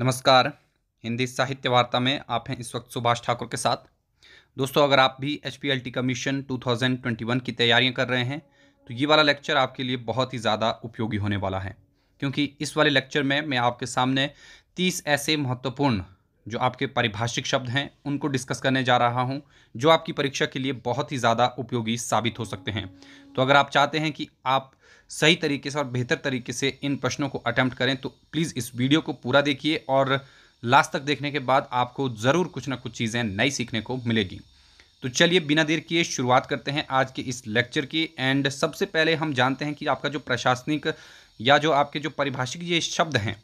नमस्कार हिंदी साहित्य वार्ता में आप हैं इस वक्त सुभाष ठाकुर के साथ दोस्तों अगर आप भी एच कमीशन 2021 की तैयारियां कर रहे हैं तो ये वाला लेक्चर आपके लिए बहुत ही ज़्यादा उपयोगी होने वाला है क्योंकि इस वाले लेक्चर में मैं आपके सामने 30 ऐसे महत्वपूर्ण जो आपके परिभाषिक शब्द हैं उनको डिस्कस करने जा रहा हूं जो आपकी परीक्षा के लिए बहुत ही ज़्यादा उपयोगी साबित हो सकते हैं तो अगर आप चाहते हैं कि आप सही तरीके से और बेहतर तरीके से इन प्रश्नों को अटैम्प्ट करें तो प्लीज़ इस वीडियो को पूरा देखिए और लास्ट तक देखने के बाद आपको ज़रूर कुछ ना कुछ चीज़ें नई सीखने को मिलेगी तो चलिए बिना देर किए शुरुआत करते हैं आज के इस लेक्चर की एंड सबसे पहले हम जानते हैं कि आपका जो प्रशासनिक या जो आपके जो परिभाषिक ये शब्द हैं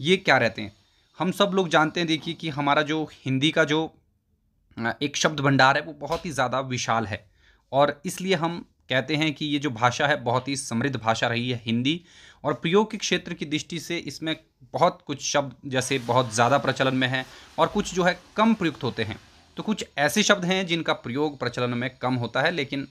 ये क्या रहते हैं हम सब लोग जानते हैं देखिए कि हमारा जो हिंदी का जो एक शब्द भंडार है वो बहुत ही ज़्यादा विशाल है और इसलिए हम कहते हैं कि ये जो भाषा है बहुत ही समृद्ध भाषा रही है हिंदी और प्रयोग के क्षेत्र की दृष्टि से इसमें बहुत कुछ शब्द जैसे बहुत ज़्यादा प्रचलन में है और कुछ जो है कम प्रयुक्त होते हैं तो कुछ ऐसे शब्द हैं जिनका प्रयोग प्रचलन में कम होता है लेकिन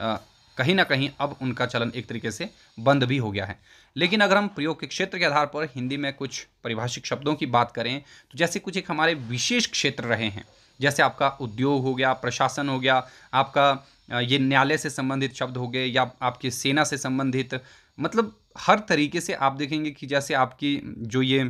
आ, कहीं ना कहीं अब उनका चलन एक तरीके से बंद भी हो गया है लेकिन अगर हम प्रयोग के क्षेत्र के आधार पर हिंदी में कुछ परिभाषिक शब्दों की बात करें तो जैसे कुछ एक हमारे विशेष क्षेत्र रहे हैं जैसे आपका उद्योग हो गया प्रशासन हो गया आपका ये न्यायालय से संबंधित शब्द हो गए या आपकी सेना से संबंधित मतलब हर तरीके से आप देखेंगे कि जैसे आपकी जो ये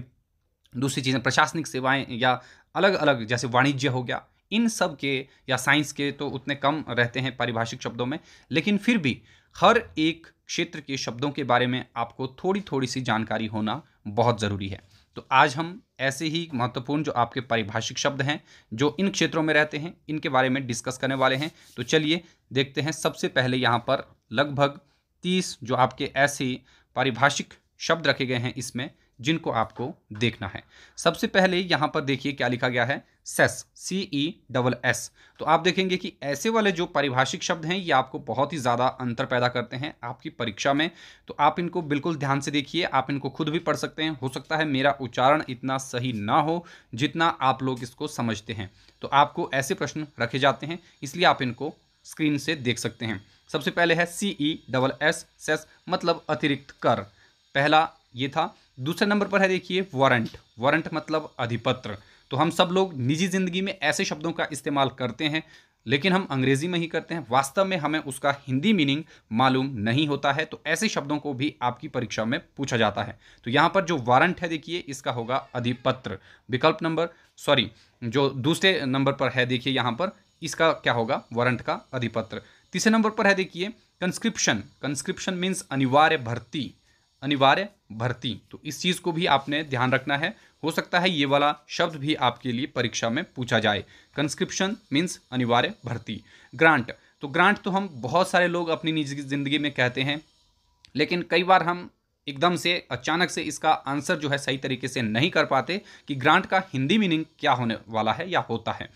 दूसरी चीज़ें प्रशासनिक सेवाएं या अलग अलग जैसे वाणिज्य हो गया इन सब के या साइंस के तो उतने कम रहते हैं पारिभाषिक शब्दों में लेकिन फिर भी हर एक क्षेत्र के शब्दों के बारे में आपको थोड़ी थोड़ी सी जानकारी होना बहुत ज़रूरी है तो आज हम ऐसे ही महत्वपूर्ण जो आपके पारिभाषिक शब्द हैं जो इन क्षेत्रों में रहते हैं इनके बारे में डिस्कस करने वाले हैं तो चलिए देखते हैं सबसे पहले यहाँ पर लगभग तीस जो आपके ऐसे पारिभाषिक शब्द रखे गए हैं इसमें जिनको आपको देखना है सबसे पहले यहाँ पर देखिए क्या लिखा गया है cess C E double S तो आप देखेंगे कि ऐसे वाले जो पारिभाषिक शब्द हैं ये आपको बहुत ही ज़्यादा अंतर पैदा करते हैं आपकी परीक्षा में तो आप इनको बिल्कुल ध्यान से देखिए आप इनको खुद भी पढ़ सकते हैं हो सकता है मेरा उच्चारण इतना सही ना हो जितना आप लोग इसको समझते हैं तो आपको ऐसे प्रश्न रखे जाते हैं इसलिए आप इनको स्क्रीन से देख सकते हैं सबसे पहले है C E double S cess मतलब अतिरिक्त कर पहला ये था दूसरे नंबर पर है देखिए वारंट वारंट मतलब अधिपत्र तो हम सब लोग निजी ज़िंदगी में ऐसे शब्दों का इस्तेमाल करते हैं लेकिन हम अंग्रेज़ी में ही करते हैं वास्तव में हमें उसका हिंदी मीनिंग मालूम नहीं होता है तो ऐसे शब्दों को भी आपकी परीक्षा में पूछा जाता है तो यहाँ पर जो वारंट है देखिए इसका होगा अधिपत्र विकल्प नंबर सॉरी जो दूसरे नंबर पर है देखिए यहाँ पर इसका क्या होगा वारंट का अधिपत्र तीसरे नंबर पर है देखिए कंस्क्रिप्शन कंस्क्रिप्शन मीन्स अनिवार्य भर्ती अनिवार्य भर्ती तो इस चीज़ को भी आपने ध्यान रखना है हो सकता है ये वाला शब्द भी आपके लिए परीक्षा में पूछा जाए कंस्क्रिप्शन मीन्स अनिवार्य भर्ती ग्रांट तो ग्रांट तो हम बहुत सारे लोग अपनी निजी ज़िंदगी में कहते हैं लेकिन कई बार हम एकदम से अचानक से इसका आंसर जो है सही तरीके से नहीं कर पाते कि ग्रांट का हिंदी मीनिंग क्या होने वाला है या होता है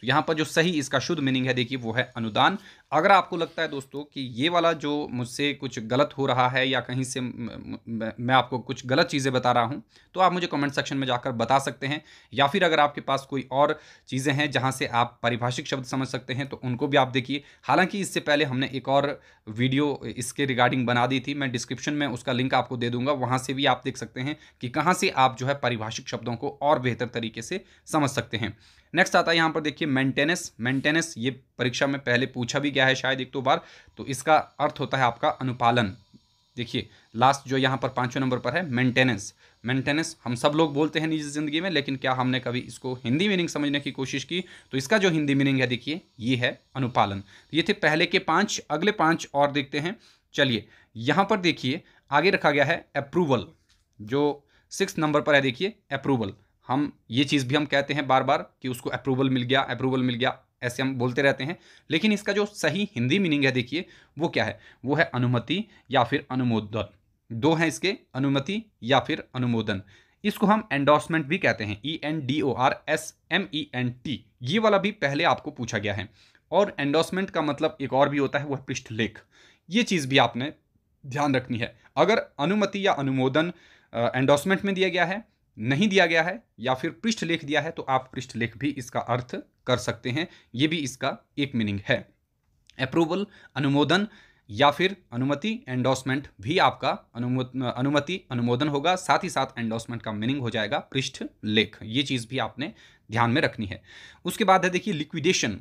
तो यहाँ पर जो सही इसका शुद्ध मीनिंग है देखिए वो है अनुदान अगर आपको लगता है दोस्तों कि ये वाला जो मुझसे कुछ गलत हो रहा है या कहीं से मैं आपको कुछ गलत चीज़ें बता रहा हूँ तो आप मुझे कमेंट सेक्शन में जाकर बता सकते हैं या फिर अगर आपके पास कोई और चीज़ें हैं जहाँ से आप परिभाषिक शब्द समझ सकते हैं तो उनको भी आप देखिए हालांकि इससे पहले हमने एक और वीडियो इसके रिगार्डिंग बना दी थी मैं डिस्क्रिप्शन में उसका लिंक आपको दे दूंगा वहाँ से भी आप देख सकते हैं कि कहाँ से आप जो है परिभाषिक शब्दों को और बेहतर तरीके से समझ सकते हैं नेक्स्ट आता है यहाँ पर देखिए मेंटेनेंस मेंटेनेंस ये परीक्षा में पहले पूछा भी गया है शायद एक दो तो बार तो इसका अर्थ होता है आपका अनुपालन देखिए लास्ट जो यहाँ पर पाँचवें नंबर पर है मेंटेनेंस मेंटेनेंस हम सब लोग बोलते हैं निजी ज़िंदगी में लेकिन क्या हमने कभी इसको हिंदी मीनिंग समझने की कोशिश की तो इसका जो हिंदी मीनिंग है देखिए ये है अनुपालन तो ये थे पहले के पाँच अगले पाँच और देखते हैं चलिए यहाँ पर देखिए आगे रखा गया है अप्रूवल जो सिक्स नंबर पर है देखिए अप्रूवल हम ये चीज़ भी हम कहते हैं बार बार कि उसको अप्रूवल मिल गया अप्रूवल मिल गया ऐसे हम बोलते रहते हैं लेकिन इसका जो सही हिंदी मीनिंग है देखिए वो क्या है वो है अनुमति या फिर अनुमोदन दो हैं इसके अनुमति या फिर अनुमोदन इसको हम एंडोर्समेंट भी कहते हैं E N D O R S M E N T ये वाला भी पहले आपको पूछा गया है और एंडोर्समेंट का मतलब एक और भी होता है वह पृष्ठ लेख ये चीज़ भी आपने ध्यान रखनी है अगर अनुमति या अनुमोदन एंडोर्समेंट में दिया गया है नहीं दिया गया है या फिर पृष्ठ लेख दिया है तो आप पृष्ठ लेख भी इसका अर्थ कर सकते हैं ये भी इसका एक मीनिंग है अप्रूवल अनुमोदन या फिर अनुमति एंडोसमेंट भी आपका अनुमति अनुमोदन होगा साथ ही साथ एंडोसमेंट का मीनिंग हो जाएगा पृष्ठ लेख ये चीज़ भी आपने ध्यान में रखनी है उसके बाद है देखिए लिक्विडेशन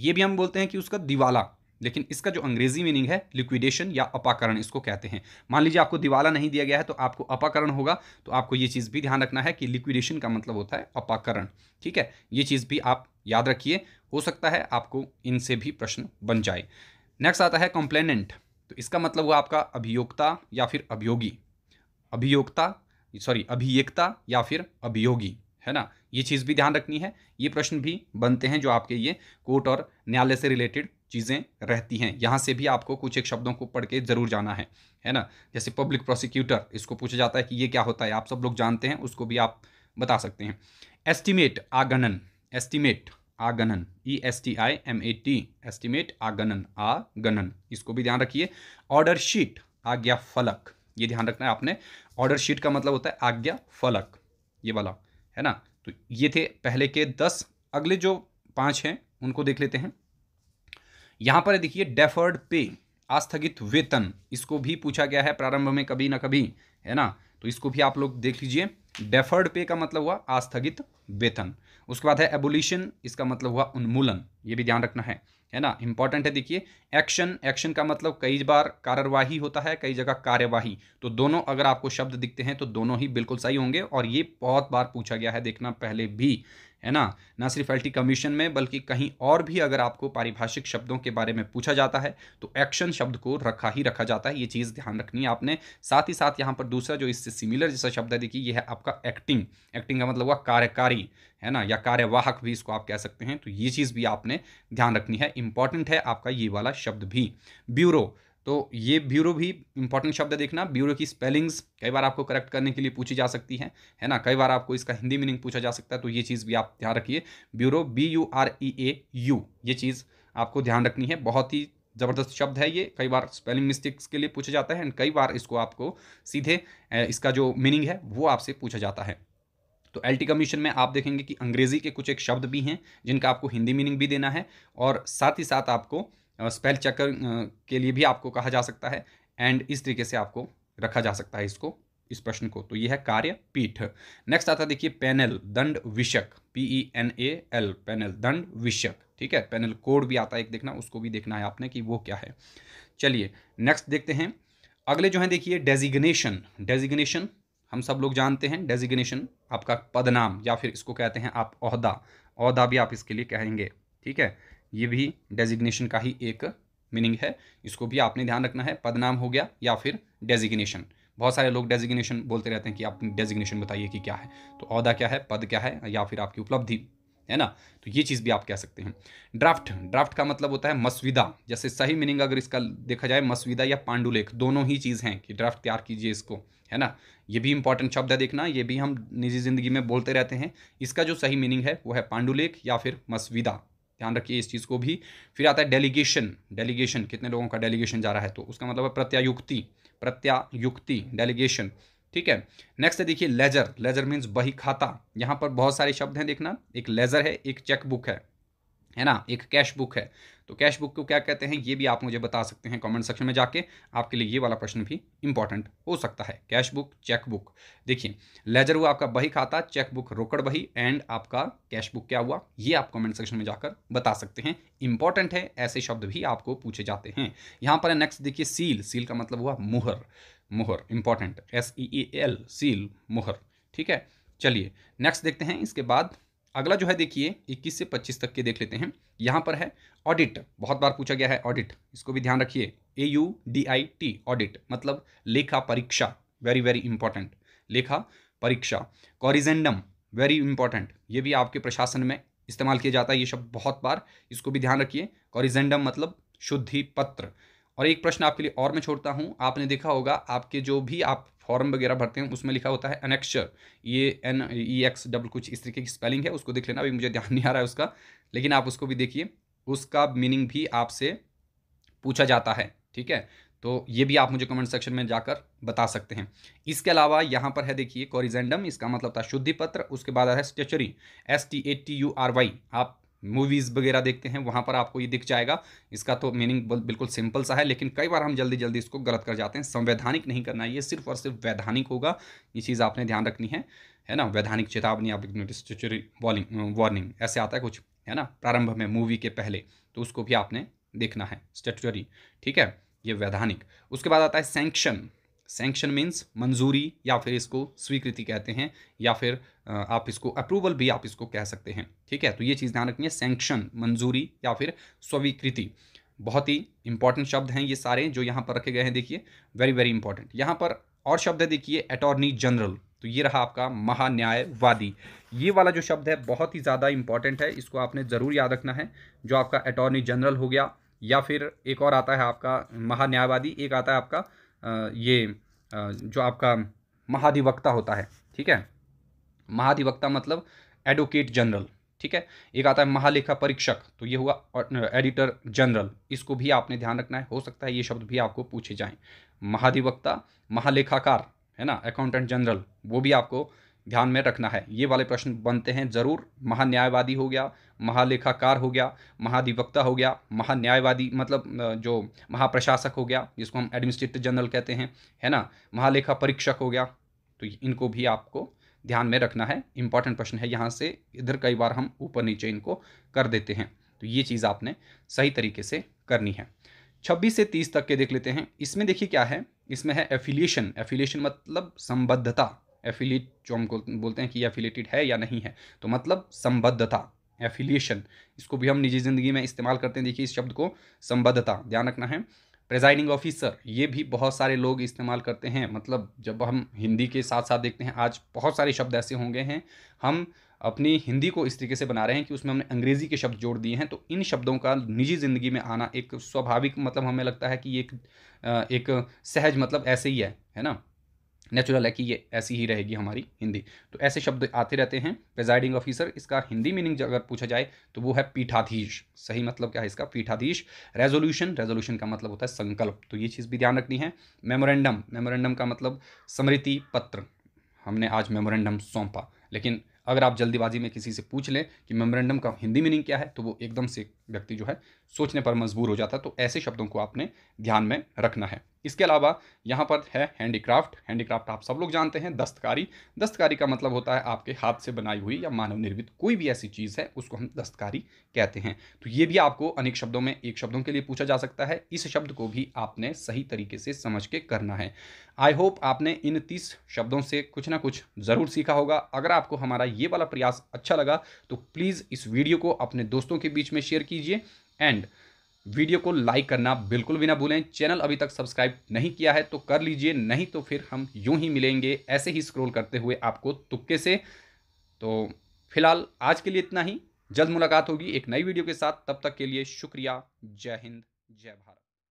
ये भी हम बोलते हैं कि उसका दिवाला लेकिन इसका जो अंग्रेजी मीनिंग है लिक्विडेशन या अपाकरण इसको कहते हैं मान लीजिए आपको दिवाला नहीं दिया गया है तो आपको अपाकरण होगा तो आपको ये चीज़ भी ध्यान रखना है कि लिक्विडेशन का मतलब होता है अपाकरण ठीक है ये चीज़ भी आप याद रखिए हो सकता है आपको इनसे भी प्रश्न बन जाए नेक्स्ट आता है कंप्लेनेंट तो इसका मतलब हुआ आपका अभियोक्ता या फिर अभियोगी अभियोक्ता सॉरी अभियेक्ता या फिर अभियोगी है ना ये चीज़ भी ध्यान रखनी है ये प्रश्न भी बनते हैं जो आपके ये कोर्ट और न्यायालय से रिलेटेड चीज़ें रहती हैं यहाँ से भी आपको कुछ एक शब्दों को पढ़ के ज़रूर जाना है है ना जैसे पब्लिक प्रोसिक्यूटर इसको पूछा जाता है कि ये क्या होता है आप सब लोग जानते हैं उसको भी आप बता सकते हैं एस्टिमेट आगणन एस्टिमेट आगणन E S T I M A T estimate आगणन आगणन इसको भी ध्यान रखिए ऑर्डर शीट आज्ञा फलक ये ध्यान रखना है आपने ऑर्डर शीट का मतलब होता है आज्ञा फलक ये वाला है ना तो ये थे पहले के दस अगले जो पाँच हैं उनको देख लेते हैं यहां पर देखिए डेफर्ड पे आस्थगित वेतन इसको भी पूछा गया है प्रारंभ में कभी ना कभी है ना तो इसको भी आप लोग देख लीजिए डेफर्ड पे का मतलब हुआ आस्थगित वेतन उसके बाद है एबोल्यूशन इसका मतलब हुआ उन्मूलन ये भी ध्यान रखना है है ना इंपॉर्टेंट है देखिए एक्शन एक्शन का मतलब कई बार कार्यवाही होता है कई जगह कार्यवाही तो दोनों अगर आपको शब्द दिखते हैं तो दोनों ही बिल्कुल सही होंगे और ये बहुत बार पूछा गया है देखना पहले भी है ना ना सिर्फ एल कमीशन में बल्कि कहीं और भी अगर आपको पारिभाषिक शब्दों के बारे में पूछा जाता है तो एक्शन शब्द को रखा ही रखा जाता है ये चीज़ ध्यान रखनी है आपने साथ ही साथ यहाँ पर दूसरा जो इससे सिमिलर जैसा शब्द है देखिए ये है आपका एक्टिंग एक्टिंग का मतलब हुआ कार्यकारी है ना या कार्यवाहक भी इसको आप कह सकते हैं तो ये चीज़ भी आपने ध्यान रखनी है इंपॉर्टेंट है आपका ये वाला शब्द भी ब्यूरो तो ये ब्यूरो भी इंपॉर्टेंट शब्द है देखना ब्यूरो की स्पेलिंग्स कई बार आपको करेक्ट करने के लिए पूछी जा सकती है है ना कई बार आपको इसका हिंदी मीनिंग पूछा जा सकता है तो ये चीज़ भी आप ध्यान रखिए bureau B U R E A U ये चीज़ आपको ध्यान रखनी है बहुत ही ज़बरदस्त शब्द है ये कई बार स्पेलिंग मिस्टेक्स के लिए पूछा जाता है एंड कई बार इसको आपको सीधे इसका जो मीनिंग है वो आपसे पूछा जाता है तो एल कमीशन में आप देखेंगे कि अंग्रेज़ी के कुछ एक शब्द भी हैं जिनका आपको हिंदी मीनिंग भी देना है और साथ ही साथ आपको स्पेल चेकर के लिए भी आपको कहा जा सकता है एंड इस तरीके से आपको रखा जा सकता है इसको इस प्रश्न को तो यह है कार्यपीठ नेक्स्ट आता देखिए पैनल दंड विषक P E N A L penal दंड विषक ठीक है पैनल कोड भी आता है एक देखना उसको भी देखना है आपने कि वो क्या है चलिए नेक्स्ट देखते हैं अगले जो है देखिए डेजिग्नेशन डेजिग्नेशन हम सब लोग जानते हैं डेजिग्नेशन आपका पदनाम या फिर इसको कहते हैं आप अहदा अहदा भी आप इसके लिए कहेंगे ठीक है ये भी डेजिग्नेशन का ही एक मीनिंग है इसको भी आपने ध्यान रखना है पदनाम हो गया या फिर डेजिग्नेशन बहुत सारे लोग डेजिग्नेशन बोलते रहते हैं कि आप डेजिग्नेशन बताइए कि क्या है तो अहदा क्या है पद क्या है या फिर आपकी उपलब्धि है ना तो ये चीज़ भी आप कह सकते हैं ड्राफ्ट ड्राफ्ट का मतलब होता है मसविदा जैसे सही मीनिंग अगर इसका देखा जाए मसविदा या पांडुलेख दोनों ही चीज़ हैं कि ड्राफ्ट तैयार कीजिए इसको है ना ये भी इंपॉर्टेंट शब्द है देखना ये भी हम निजी ज़िंदगी में बोलते रहते हैं इसका जो सही मीनिंग है वो है पांडुलेख या फिर मसविदा ध्यान रखिए इस चीज़ को भी फिर आता है डेलीगेशन डेलीगेशन कितने लोगों का डेलीगेशन जा रहा है तो उसका मतलब है प्रत्यायुक्ति प्रत्यायुक्ति डेलीगेशन ठीक है नेक्स्ट है देखिए लेजर लेजर मीन्स बही खाता यहाँ पर बहुत सारे शब्द हैं देखना एक लेजर है एक चेकबुक है है ना एक कैश बुक है तो कैश बुक को क्या कहते हैं ये भी आप मुझे बता सकते हैं कमेंट सेक्शन में जाके आपके लिए ये वाला प्रश्न भी इंपॉर्टेंट हो सकता है कैश बुक चेक बुक देखिए लेजर हुआ आपका बही खाता चेक बुक रोकड़ बही एंड आपका कैश बुक क्या हुआ ये आप कमेंट सेक्शन में जाकर बता सकते हैं इंपॉर्टेंट है ऐसे शब्द भी आपको पूछे जाते हैं यहाँ पर नेक्स्ट देखिए सील सील का मतलब हुआ मुहर मुहर important S E L seal मुहर ठीक है चलिए नेक्स्ट देखते हैं इसके बाद अगला जो है देखिए 21 से 25 तक के देख लेते हैं यहाँ पर है ऑडिट बहुत बार पूछा गया है ऑडिट इसको भी ध्यान रखिए A U D I T audit मतलब लेखा परीक्षा वेरी वेरी इंपॉर्टेंट लेखा परीक्षा कॉरिजेंडम वेरी इंपॉर्टेंट ये भी आपके प्रशासन में इस्तेमाल किया जाता है ये शब्द बहुत बार इसको भी ध्यान रखिए कॉरिजेंडम मतलब शुद्धि पत्र और एक प्रश्न आपके लिए और मैं छोड़ता हूँ आपने देखा होगा आपके जो भी आप फॉर्म वगैरह भरते हैं उसमें लिखा होता है अनेक्चर ये एन ई एक्स डब्ल कुछ इस तरीके की स्पेलिंग है उसको देख लेना अभी मुझे ध्यान नहीं आ रहा है उसका लेकिन आप उसको भी देखिए उसका मीनिंग भी आपसे पूछा जाता है ठीक है तो ये भी आप मुझे कमेंट सेक्शन में जाकर बता सकते हैं इसके अलावा यहाँ पर है देखिए कॉरिजेंडम इसका मतलब था शुद्धि पत्र उसके बाद है statutory S T A T U R Y आप मूवीज़ वगैरह देखते हैं वहाँ पर आपको ये दिख जाएगा इसका तो मीनिंग बिल्कुल सिंपल सा है लेकिन कई बार हम जल्दी जल्दी इसको गलत कर जाते हैं संवैधानिक नहीं करना ये सिर्फ और सिर्फ वैधानिक होगा ये चीज़ आपने ध्यान रखनी है है ना वैधानिक चेतावनी आप वॉर्निंग वार्निंग uh, ऐसे आता है कुछ है ना प्रारंभ में मूवी के पहले तो उसको भी आपने देखना है स्टेचुरी ठीक है ये वैधानिक उसके बाद आता है सैंक्शन सेंक्शन मीन्स मंजूरी या फिर इसको स्वीकृति कहते हैं या फिर आप इसको अप्रूवल भी आप इसको कह सकते हैं ठीक है तो ये चीज़ ध्यान रखनी है सेंक्शन मंजूरी या फिर स्वीकृति बहुत ही इंपॉर्टेंट शब्द हैं ये सारे जो यहाँ पर रखे गए हैं देखिए वेरी वेरी इंपॉर्टेंट यहाँ पर और शब्द है देखिए अटॉर्नी जनरल तो ये रहा आपका महान्यायवादी ये वाला जो शब्द है बहुत ही ज़्यादा इंपॉर्टेंट है इसको आपने ज़रूर याद रखना है जो आपका अटॉर्नी जनरल हो गया या फिर एक और आता है आपका महान्यायवादी एक आता है आपका ये जो आपका महाधिवक्ता होता है ठीक है महाधिवक्ता मतलब एडवोकेट जनरल ठीक है एक आता है महालेखा परीक्षक तो ये हुआ एडिटर जनरल इसको भी आपने ध्यान रखना है हो सकता है ये शब्द भी आपको पूछे जाएं महाधिवक्ता महालेखाकार है ना अकाउंटेंट जनरल वो भी आपको ध्यान में रखना है ये वाले प्रश्न बनते हैं जरूर महान्यायवादी हो गया महालेखाकार हो गया महाधिवक्ता हो गया महान्यायवादी मतलब जो महाप्रशासक हो गया जिसको हम एडमिनिस्ट्रेटर जनरल कहते हैं है ना महालेखा परीक्षक हो गया तो इनको भी आपको ध्यान में रखना है इंपॉर्टेंट प्रश्न है यहाँ से इधर कई बार हम ऊपर नीचे इनको कर देते हैं तो ये चीज़ आपने सही तरीके से करनी है छब्बीस से तीस तक के देख लेते हैं इसमें देखिए क्या है इसमें है एफिलिएशन एफिलिएशन मतलब संबद्धता एफिलिएट जो हम बोलते हैं कि एफिलेटेड है या नहीं है तो मतलब संबद्धता एफिलिएशन इसको भी हम निजी ज़िंदगी में इस्तेमाल करते हैं देखिए इस शब्द को संबद्धता ध्यान रखना है प्रेजाइडिंग ऑफिसर ये भी बहुत सारे लोग इस्तेमाल करते हैं मतलब जब हम हिंदी के साथ साथ देखते हैं आज बहुत सारे शब्द ऐसे होंगे हैं हम अपनी हिंदी को इस तरीके से बना रहे हैं कि उसमें हमने अंग्रेज़ी के शब्द जोड़ दिए हैं तो इन शब्दों का निजी ज़िंदगी में आना एक स्वाभाविक मतलब हमें लगता है कि एक एक सहज मतलब ऐसे ही है है ना नेचुरल है कि ये ऐसी ही रहेगी हमारी हिंदी तो ऐसे शब्द आते रहते हैं प्रेजाइडिंग ऑफिसर इसका हिंदी मीनिंग अगर पूछा जाए तो वो है पीठाधीश सही मतलब क्या है इसका पीठाधीश रेजोल्यूशन रेजोल्यूशन का मतलब होता है संकल्प तो ये चीज़ भी ध्यान रखनी है मेमोरेंडम मेमोरेंडम का मतलब स्मृति पत्र हमने आज मेमोरेंडम सौंपा लेकिन अगर आप जल्दीबाजी में किसी से पूछ लें कि मेमोरेंडम का हिंदी मीनिंग क्या है तो वो एकदम से व्यक्ति जो है सोचने पर मजबूर हो जाता है तो ऐसे शब्दों को आपने ध्यान में रखना है इसके अलावा यहाँ पर है हैंडीक्राफ्ट हैंडीक्राफ्ट आप सब लोग जानते हैं दस्तकारी दस्तकारी का मतलब होता है आपके हाथ से बनाई हुई या मानव निर्मित कोई भी ऐसी चीज़ है उसको हम दस्तकारी कहते हैं तो ये भी आपको अनेक शब्दों में एक शब्दों के लिए पूछा जा सकता है इस शब्द को भी आपने सही तरीके से समझ के करना है आई होप आपने इन तीस शब्दों से कुछ ना कुछ ज़रूर सीखा होगा अगर आपको हमारा ये वाला प्रयास अच्छा लगा तो प्लीज़ इस वीडियो को अपने दोस्तों के बीच में शेयर कीजिए कीजिए एंड वीडियो को लाइक करना बिल्कुल भी ना भूलें चैनल अभी तक सब्सक्राइब नहीं किया है तो कर लीजिए नहीं तो फिर हम यूं ही मिलेंगे ऐसे ही स्क्रॉल करते हुए आपको तुक्के से तो फिलहाल आज के लिए इतना ही जल्द मुलाकात होगी एक नई वीडियो के साथ तब तक के लिए शुक्रिया जय हिंद जय भारत